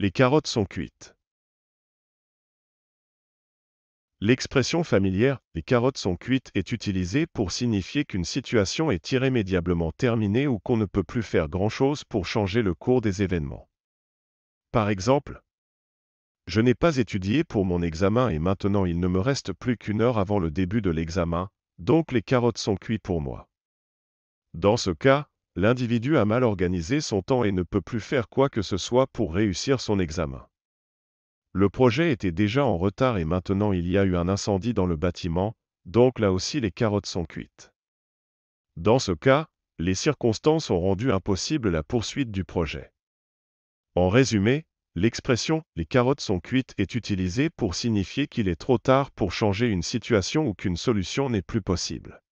Les carottes sont cuites. L'expression familière les carottes sont cuites est utilisée pour signifier qu'une situation est irrémédiablement terminée ou qu'on ne peut plus faire grand-chose pour changer le cours des événements. Par exemple, je n'ai pas étudié pour mon examen et maintenant il ne me reste plus qu'une heure avant le début de l'examen, donc les carottes sont cuites pour moi. Dans ce cas, L'individu a mal organisé son temps et ne peut plus faire quoi que ce soit pour réussir son examen. Le projet était déjà en retard et maintenant il y a eu un incendie dans le bâtiment, donc là aussi les carottes sont cuites. Dans ce cas, les circonstances ont rendu impossible la poursuite du projet. En résumé, l'expression les carottes sont cuites est utilisée pour signifier qu'il est trop tard pour changer une situation ou qu'une solution n'est plus possible.